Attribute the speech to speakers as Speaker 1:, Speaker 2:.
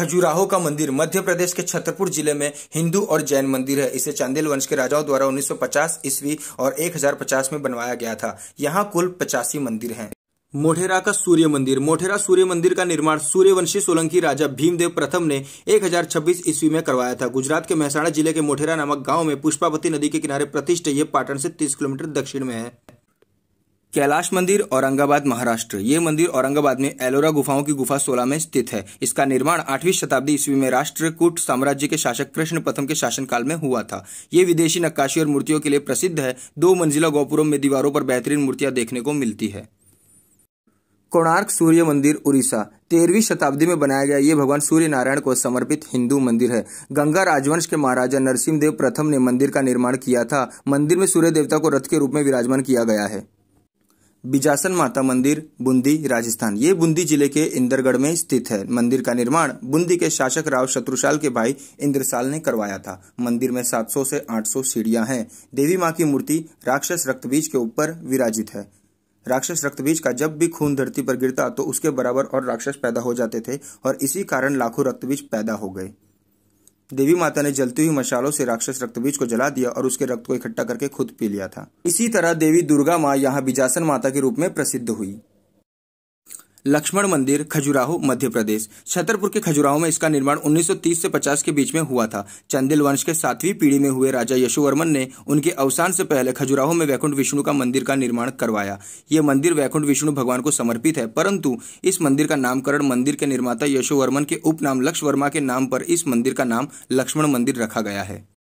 Speaker 1: खजुराहो का मंदिर मध्य प्रदेश के छतरपुर जिले में हिंदू और जैन मंदिर है इसे चांदेल वंश के राजाओं द्वारा 1950 ईस्वी और 1050 में बनवाया गया था यहाँ कुल पचासी मंदिर हैं मोढेरा का सूर्य मंदिर मोढेरा सूर्य मंदिर का निर्माण सूर्यवंशी सोलंकी राजा भीमदेव प्रथम ने 1026 ईस्वी में करवाया था गुजरात के मेहसाणा जिले के मोढेरा नामक गांव में पुष्पावती नदी के किनारे प्रतिष्ठित ये पाटन से 30 किलोमीटर दक्षिण में है कैलाश मंदिर औरंगाबाद महाराष्ट्र ये मंदिर औरंगाबाद में एलोरा गुफाओं की गुफा 16 में स्थित है इसका निर्माण 8वीं शताब्दी ईस्वी में राष्ट्रकूट साम्राज्य के शासक कृष्ण प्रथम के शासनकाल में हुआ था ये विदेशी नक्काशी और मूर्तियों के लिए प्रसिद्ध है दो मंजिला गोपुरम में दीवारों पर बेहतरीन मूर्तियां देखने को मिलती है कोणार्क सूर्य मंदिर उड़ीसा तेरहवीं शताब्दी में बनाया गया ये भगवान सूर्य नारायण को समर्पित हिंदू मंदिर है गंगा राजवंश के महाराजा नरसिंहदेव प्रथम ने मंदिर का निर्माण किया था मंदिर में सूर्य देवता को रथ के रूप में विराजमान किया गया है बिजासन माता मंदिर बूंदी राजस्थान ये बूंदी जिले के इंदरगढ़ में स्थित है मंदिर का निर्माण बूंदी के शासक राव शत्रुशाल के भाई इंद्रसाल ने करवाया था मंदिर में 700 से 800 सीढ़ियां हैं देवी माँ की मूर्ति राक्षस रक्तबीज के ऊपर विराजित है राक्षस रक्तबीज का जब भी खून धरती पर गिरता तो उसके बराबर और राक्षस पैदा हो जाते थे और इसी कारण लाखों रक्तबीज पैदा हो गए देवी माता ने जलती हुई मशालों से राक्षस रक्तबीज को जला दिया और उसके रक्त को इकट्ठा करके खुद पी लिया था इसी तरह देवी दुर्गा माँ यहाँ बिजासन माता के रूप में प्रसिद्ध हुई लक्ष्मण मंदिर खजुराहो मध्य प्रदेश छतरपुर के खजुराहो में इसका निर्माण 1930 से 50 के बीच में हुआ था चंदिल वंश के सातवीं पीढ़ी में हुए राजा यशोवर्मन ने उनके अवसान से पहले खजुराहो में वैकुंठ विष्णु का मंदिर का निर्माण करवाया ये मंदिर वैकुंठ विष्णु भगवान को समर्पित है परंतु इस मंदिर का नामकरण मंदिर के निर्माता यशोवर्मन के उपनाम लक्ष्य वर्मा के नाम पर इस मंदिर का नाम लक्ष्मण मंदिर रखा गया है